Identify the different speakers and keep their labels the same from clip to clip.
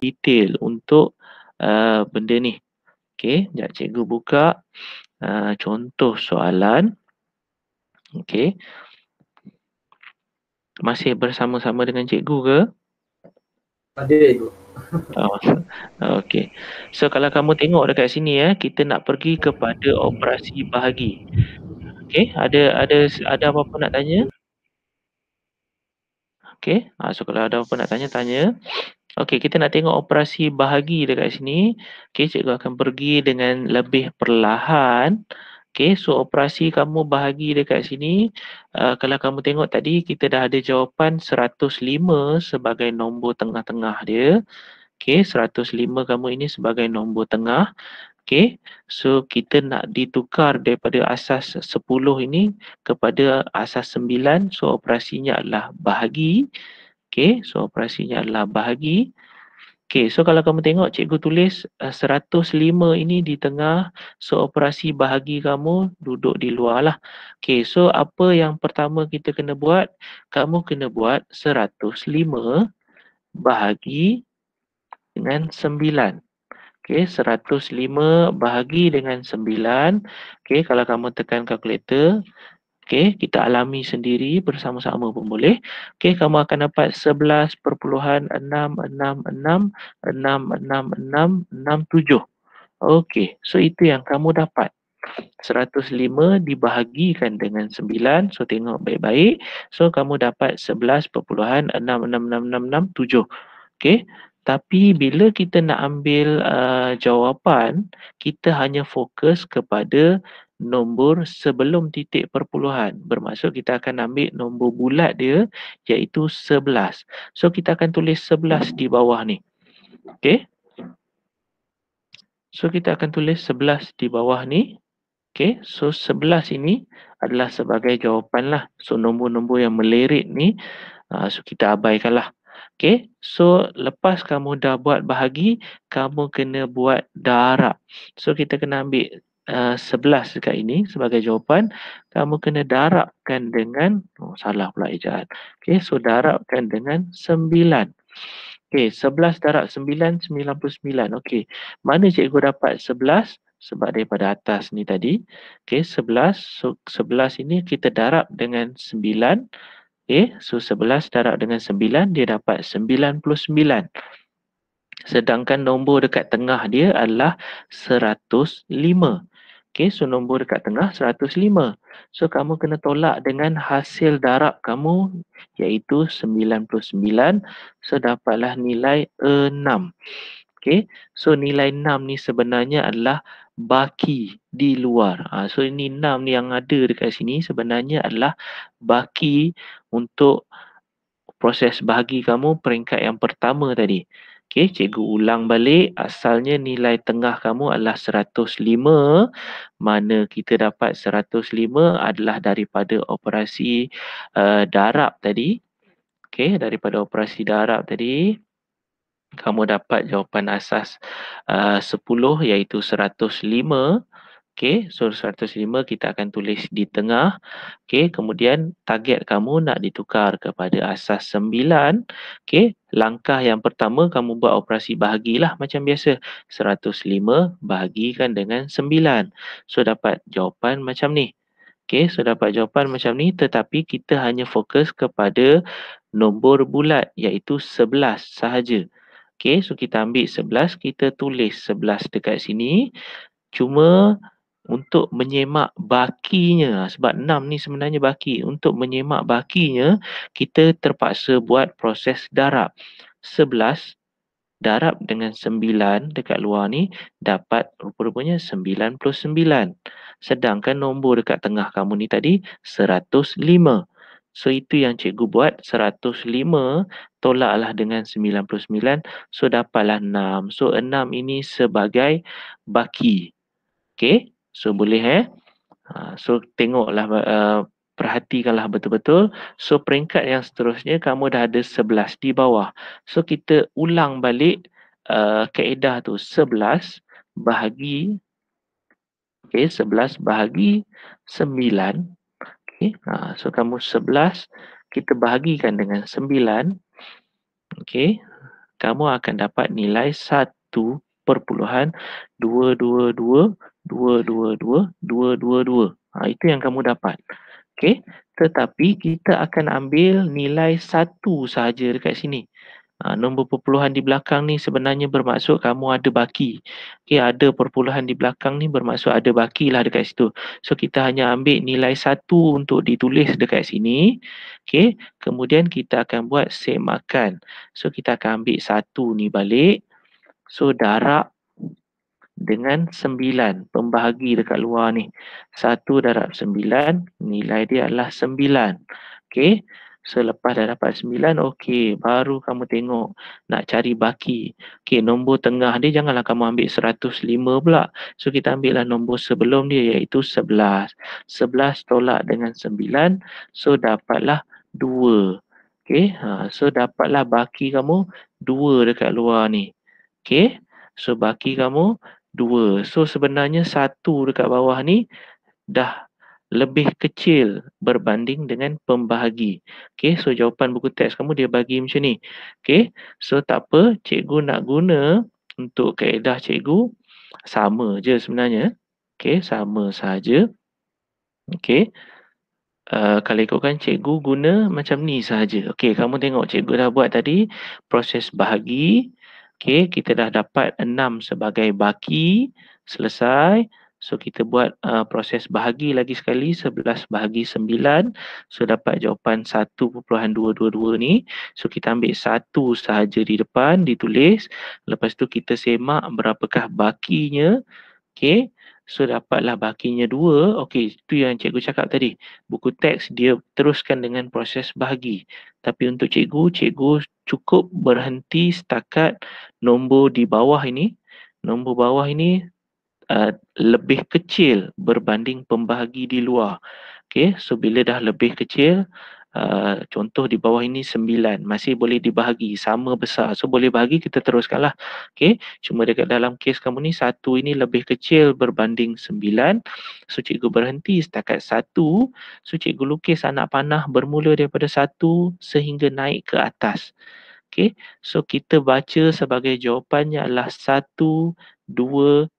Speaker 1: detail untuk uh, benda ni. Okey, jap cikgu buka uh, contoh soalan. Okey. Masih bersama-sama dengan cikgu ke? Ada cikgu. Oh, Okey. So kalau kamu tengok dekat sini ya, eh, kita nak pergi kepada operasi bahagi. Okey, ada ada ada apa-apa nak tanya? Okey. Ah so kalau ada apa-apa nak tanya, tanya. Okey, kita nak tengok operasi bahagi dekat sini. Okey, cikgu akan pergi dengan lebih perlahan. Okey, so operasi kamu bahagi dekat sini. Uh, kalau kamu tengok tadi, kita dah ada jawapan 105 sebagai nombor tengah-tengah dia. Okey, 105 kamu ini sebagai nombor tengah. Okey, so kita nak ditukar daripada asas 10 ini kepada asas 9. So operasinya adalah bahagi. Okay, so operasinya adalah bahagi. Okay, so kalau kamu tengok, cikgu tulis uh, eh, 105 ini di tengah. So, operasi bahagi kamu duduk di luar lah. Okay, so apa yang pertama kita kena buat? Kamu kena buat 105 bahagi dengan 9. Okay, 105 bahagi dengan 9. Okay, kalau kamu tekan kalkulator, Okey, kita alami sendiri bersama-sama pun boleh. Okey, kamu akan dapat 11.666666667. Okey, so itu yang kamu dapat. 105 dibahagikan dengan 9. So tengok baik-baik. So kamu dapat 11.666667. Okey. Tapi bila kita nak ambil uh, jawapan, kita hanya fokus kepada nombor sebelum titik perpuluhan. Bermaksud kita akan ambil nombor bulat dia iaitu 11. So kita akan tulis 11 di bawah ni. Okay. So kita akan tulis 11 di bawah ni. Okay. So 11 ini adalah sebagai jawapan lah. So nombor-nombor yang melirik ni uh, so kita abaikan lah. Okay. So lepas kamu dah buat bahagi, kamu kena buat darab. So kita kena ambil 11 eh, dekat ini sebagai jawapan kamu kena darabkan dengan oh, salah pula ejaan. Okey, so darabkan dengan 9. Okey, 11 darab 9 99. Okey. Mana cikgu dapat 11 sebab daripada atas ni tadi. Okey, 11 so 11 ini kita darab dengan 9. Okey, so 11 darab dengan 9 dia dapat 99. Sedangkan nombor dekat tengah dia adalah 105. 105. Okey, so nombor dekat tengah 105. So kamu kena tolak dengan hasil darab kamu iaitu 99. So dapatlah nilai 6. Okay, so nilai 6 ni sebenarnya adalah baki di luar. Ha, so ini 6 ni yang ada dekat sini sebenarnya adalah baki untuk proses bahagi kamu peringkat yang pertama tadi. Okey, cikgu ulang balik. Asalnya nilai tengah kamu adalah 105. Mana kita dapat 105 adalah daripada operasi uh, darab tadi. Okey, daripada operasi darab tadi. Kamu dapat jawapan asas eh, uh, 10 iaitu 105. Okey, so 105 kita akan tulis di tengah. Okey, kemudian target kamu nak ditukar kepada asas 9. Okey, langkah yang pertama kamu buat operasi bahagilah macam biasa. 105 bahagikan dengan 9. So dapat jawapan macam ni. Okey, so dapat jawapan macam ni tetapi kita hanya fokus kepada nombor bulat iaitu 11 sahaja. Okey, so kita ambil 11, kita tulis 11 dekat sini. Cuma untuk menyemak bakinya ha, sebab 6 ni sebenarnya baki untuk menyemak bakinya kita terpaksa buat proses darab 11 darab dengan 9 dekat luar ni dapat rupa-rupanya 99 sedangkan nombor dekat tengah kamu ni tadi 105 so itu yang cikgu buat 105 tolaklah dengan 99 so dapatlah 6 so 6 ini sebagai baki okey So boleh eh. Ha, so tengoklah, uh, perhatikanlah betul-betul. So peringkat yang seterusnya kamu dah ada sebelas di bawah. So kita ulang balik uh, kaedah tu. sebelas bahagi, okay, sebelas bahagi sembilan Okay. Ha, so kamu sebelas kita bahagikan dengan sembilan Okay. Kamu akan dapat nilai satu perpuluhan dua, dua, dua, dua dua dua dua dua dua ha, itu yang kamu dapat okey tetapi kita akan ambil nilai satu sahaja dekat sini ha, nombor perpuluhan di belakang ni sebenarnya bermaksud kamu ada baki okey ada perpuluhan di belakang ni bermaksud ada baki lah dekat situ so kita hanya ambil nilai satu untuk ditulis dekat sini okey kemudian kita akan buat semakan so kita akan ambil satu ni balik so darab dengan sembilan pembahagi dekat luar ni satu darab sembilan nilai dia adalah sembilan okey selepas dah dapat sembilan okey baru kamu tengok nak cari baki okey nombor tengah dia janganlah kamu ambil seratus lima pula so kita ambil nombor sebelum dia iaitu sebelas sebelas tolak dengan sembilan so dapatlah dua Okay ha, so dapatlah baki kamu dua dekat luar ni Okay So baki kamu dua. So sebenarnya satu dekat bawah ni dah lebih kecil berbanding dengan pembahagi. Okay, so jawapan buku teks kamu dia bagi macam ni. Okay, so tak apa, cikgu nak guna untuk kaedah cikgu sama je sebenarnya. Okay, sama saja. Okay, uh, kalau ikutkan cikgu guna macam ni sahaja. Okay, kamu tengok cikgu dah buat tadi proses bahagi, Okey, kita dah dapat 6 sebagai baki selesai. So kita buat uh, proses bahagi lagi sekali 11 bahagi 9. So dapat jawapan 1.222 ni. So kita ambil 1 sahaja di depan ditulis. Lepas tu kita semak berapakah bakinya. Okey. So dapatlah bahagiannya dua. Okey, itu yang cikgu cakap tadi. Buku teks dia teruskan dengan proses bahagi. Tapi untuk cikgu, cikgu cukup berhenti setakat nombor di bawah ini. Nombor bawah ini uh, lebih kecil berbanding pembahagi di luar. Okey, so bila dah lebih kecil, uh, contoh di bawah ini 9 masih boleh dibahagi sama besar so boleh bahagi kita teruskan lah. Okay, cuma dekat dalam kes kamu ni satu ini lebih kecil berbanding 9 so cikgu berhenti setakat satu so cikgu lukis anak panah bermula daripada satu sehingga naik ke atas Okay, so kita baca sebagai jawapannya adalah 1 2 6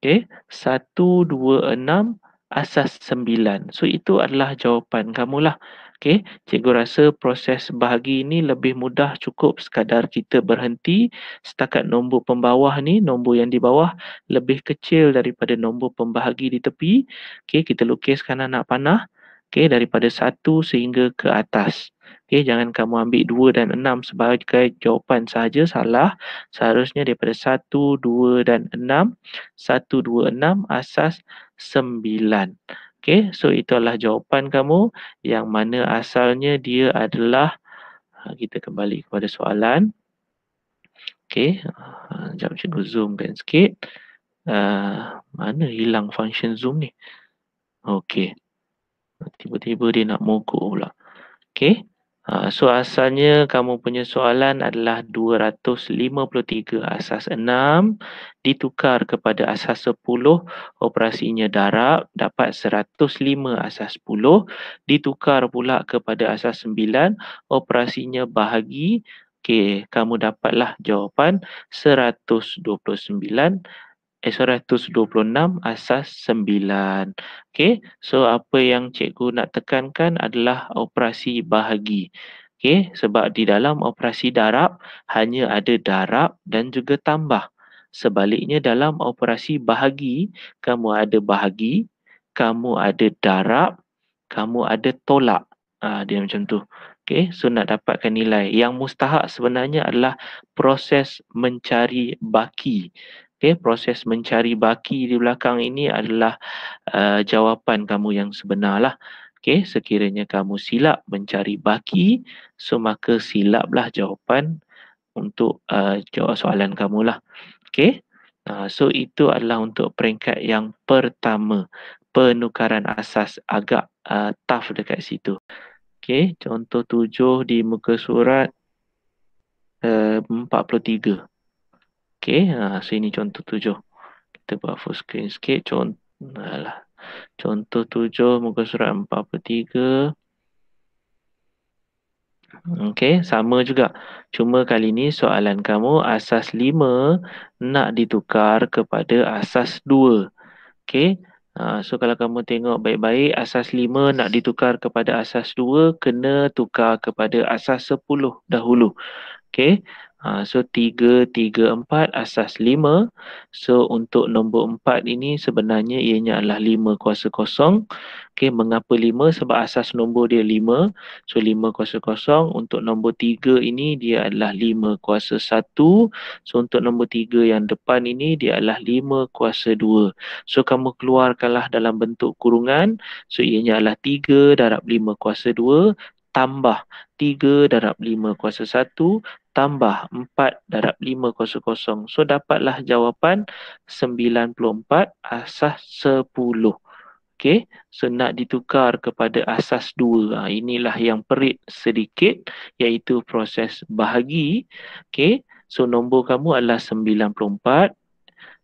Speaker 1: Okay, 1 2 6 asas sembilan. So itu adalah jawapan kamu lah. Okay, cikgu rasa proses bahagi ini lebih mudah cukup sekadar kita berhenti setakat nombor pembawah ni, nombor yang di bawah lebih kecil daripada nombor pembahagi di tepi. Okay, kita lukiskan anak panah. Okay, daripada satu sehingga ke atas. Okay, jangan kamu ambil dua dan enam sebagai jawapan sahaja, salah. Seharusnya daripada satu, dua dan enam. Satu, dua, enam asas sembilan. Okay, so itulah jawapan kamu yang mana asalnya dia adalah ha, kita kembali kepada soalan. Okay, ha, jom cikgu zoomkan sikit. Uh, mana hilang function zoom ni? Okay. Tiba-tiba dia nak mogok pula. Okay. Ah, so asalnya kamu punya soalan adalah 253 asas 6 ditukar kepada asas 10 operasinya darab dapat 105 asas 10 ditukar pula kepada asas 9 operasinya bahagi okey kamu dapatlah jawapan 129 asas. 126 asas 9. Okay, so apa yang cikgu nak tekankan adalah operasi bahagi. Okay, sebab di dalam operasi darab hanya ada darab dan juga tambah. Sebaliknya dalam operasi bahagi, kamu ada bahagi, kamu ada darab, kamu ada tolak. Ah ha, dia macam tu. Okay, so nak dapatkan nilai yang mustahak sebenarnya adalah proses mencari baki. Okay, proses mencari baki di belakang ini adalah uh, jawapan kamu yang sebenarlah. Okay, sekiranya kamu silap mencari baki, so maka silaplah jawapan untuk uh, soalan kamu lah. Okay, uh, so itu adalah untuk peringkat yang pertama. Penukaran asas agak uh, tough dekat situ. Okay, contoh tujuh di muka surat uh, 43. Okay, ha sini contoh tujuh. Kita buat full screen sikit contoh lah. Contoh tujuh muka surat 43. Okey, sama juga. Cuma kali ni soalan kamu asas lima nak ditukar kepada asas dua. Okay, Ha so kalau kamu tengok baik-baik asas 5 nak ditukar kepada asas 2 kena tukar kepada asas 10 dahulu. Okey. Ha, so tiga, tiga, empat, asas lima. So untuk nombor empat ini sebenarnya ianya adalah lima kuasa kosong. Okay, mengapa lima? Sebab asas nombor dia lima. So lima kuasa kosong. Untuk nombor tiga ini dia adalah lima kuasa satu. So untuk nombor tiga yang depan ini dia adalah lima kuasa dua. So kamu keluarkanlah dalam bentuk kurungan. So ianya adalah tiga darab lima kuasa dua tambah 3 darab 5 kuasa 1 tambah 4 darab kosong, So dapatlah jawapan 94 asas 10. Okay, so nak ditukar kepada asas 2. Ha, inilah yang perit sedikit iaitu proses bahagi. Okay, so nombor kamu adalah 94.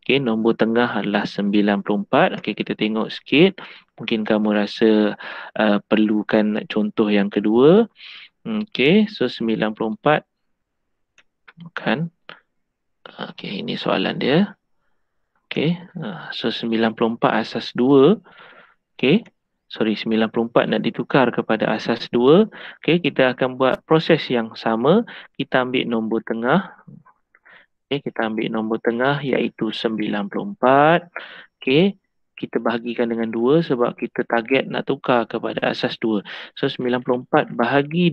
Speaker 1: Okey, nombor tengah adalah 94. Okey, kita tengok sikit. Mungkin kamu rasa uh, perlukan contoh yang kedua. Okey, so 94 bukan ah, okey ini soalan dia okey ah, so 94 asas 2 okey sorry 94 nak ditukar kepada asas 2 okey kita akan buat proses yang sama kita ambil nombor tengah okey kita ambil nombor tengah iaitu 94 okey kita bahagikan dengan 2 sebab kita target nak tukar kepada asas 2. So 94 bahagi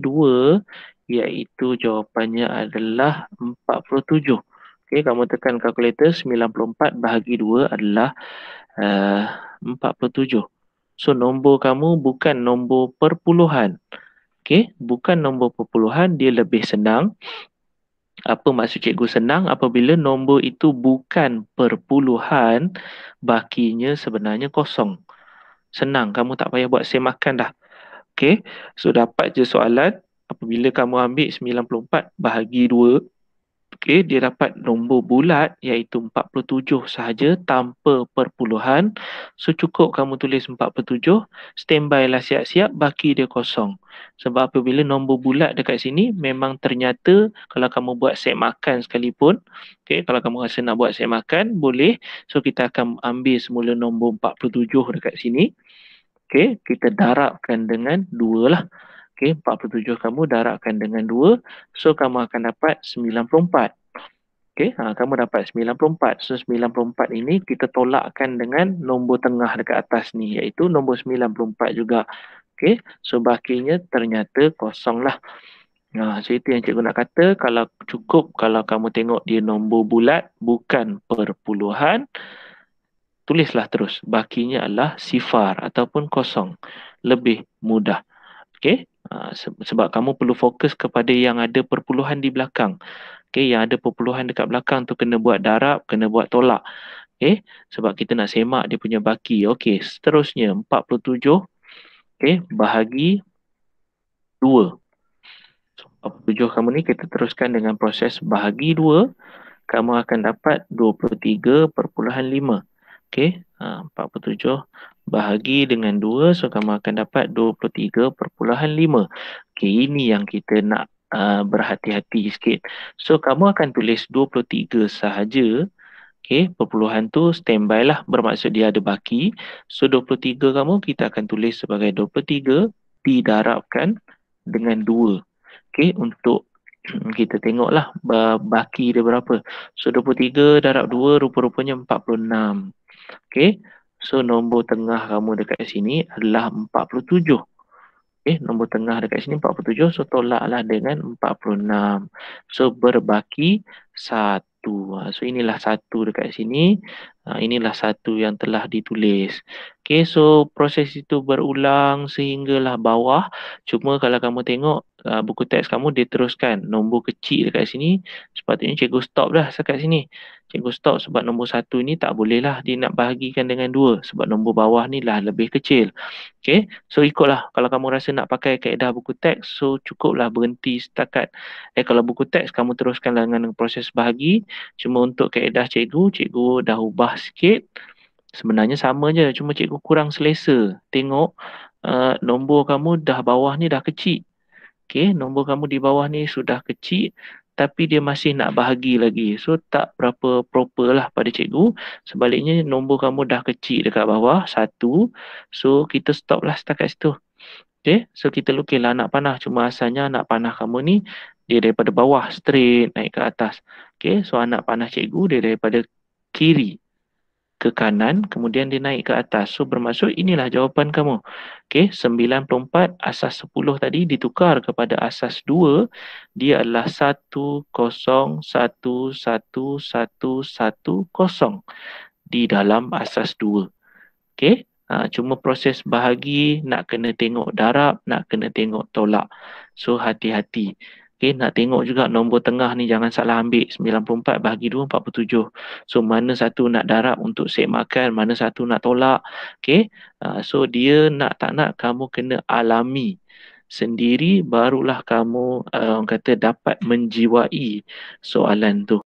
Speaker 1: iaitu jawapannya adalah 47. Okey, kamu tekan kalkulator 94 bahagi 2 adalah eh, uh, 47. So, nombor kamu bukan nombor perpuluhan. Okey, bukan nombor perpuluhan, dia lebih senang. Apa maksud cikgu senang? Apabila nombor itu bukan perpuluhan, bakinya sebenarnya kosong. Senang, kamu tak payah buat semakan dah. Okey, so dapat je soalan apabila kamu ambil 94 bahagi 2 okey dia dapat nombor bulat iaitu 47 sahaja tanpa perpuluhan so cukup kamu tulis 47 standby lah siap-siap baki dia kosong sebab apabila nombor bulat dekat sini memang ternyata kalau kamu buat set makan sekalipun okey kalau kamu rasa nak buat set makan boleh so kita akan ambil semula nombor 47 dekat sini okey kita darabkan dengan 2 lah Okey, 47 kamu darabkan dengan 2. So, kamu akan dapat 94. Okey, ha, kamu dapat 94. So, 94 ini kita tolakkan dengan nombor tengah dekat atas ni. Iaitu nombor 94 juga. Okey, so bakinya ternyata kosong lah. Nah, ha, so itu yang cikgu nak kata kalau cukup kalau kamu tengok dia nombor bulat bukan perpuluhan tulislah terus bakinya adalah sifar ataupun kosong lebih mudah okey Ah, sebab kamu perlu fokus kepada yang ada perpuluhan di belakang. Okey, yang ada perpuluhan dekat belakang tu kena buat darab, kena buat tolak. Okey, eh, sebab kita nak semak dia punya baki. Okey, seterusnya 47 okey, bahagi 2. So, 47 kamu ni kita teruskan dengan proses bahagi 2, kamu akan dapat 23.5. Okey, ha, ah, 47 bahagi dengan 2 so kamu akan dapat 23.5 Okey ini yang kita nak uh, berhati-hati sikit so kamu akan tulis 23 sahaja Okey, perpuluhan tu standby lah bermaksud dia ada baki. So 23 kamu kita akan tulis sebagai 23 didarabkan dengan 2. Okey, untuk kita tengoklah baki dia berapa. So 23 darab 2 rupa-rupanya 46. Okey, So nombor tengah kamu dekat sini adalah 47. Okey, eh, nombor tengah dekat sini 47. So tolaklah dengan 46. So berbaki satu. Ha, so inilah satu dekat sini. Ha, inilah satu yang telah ditulis. Okay, so proses itu berulang sehinggalah bawah. Cuma kalau kamu tengok ha, buku teks kamu, dia teruskan nombor kecil dekat sini. Sepatutnya cikgu stop dah dekat sini. Cikgu stop sebab nombor satu ni tak bolehlah dia nak bahagikan dengan dua. Sebab nombor bawah ni lah lebih kecil. Okay, so ikutlah. Kalau kamu rasa nak pakai kaedah buku teks, so cukuplah berhenti setakat. Eh, kalau buku teks, kamu teruskan dengan proses sebahagi cuma untuk kaedah cikgu cikgu dah ubah sikit sebenarnya sama je cuma cikgu kurang selesa tengok uh, nombor kamu dah bawah ni dah kecil okey nombor kamu di bawah ni sudah kecil tapi dia masih nak bahagi lagi so tak berapa proper lah pada cikgu sebaliknya nombor kamu dah kecil dekat bawah satu so kita stop lah setakat situ Okay, so kita lukis lah anak panah. Cuma asalnya anak panah kamu ni dia daripada bawah straight naik ke atas. Okey, so anak panah cikgu dia daripada kiri ke kanan kemudian dia naik ke atas. So bermaksud inilah jawapan kamu. Okey, 94 asas 10 tadi ditukar kepada asas 2 dia adalah 101110 di dalam asas 2. Okey, ha, cuma proses bahagi nak kena tengok darab, nak kena tengok tolak. So hati-hati. Okay, nak tengok juga nombor tengah ni jangan salah ambil 94 bahagi 2 47 so mana satu nak darab untuk set makan mana satu nak tolak Okay, uh, ah, so dia nak tak nak kamu kena alami sendiri barulah kamu uh, orang kata dapat menjiwai soalan tu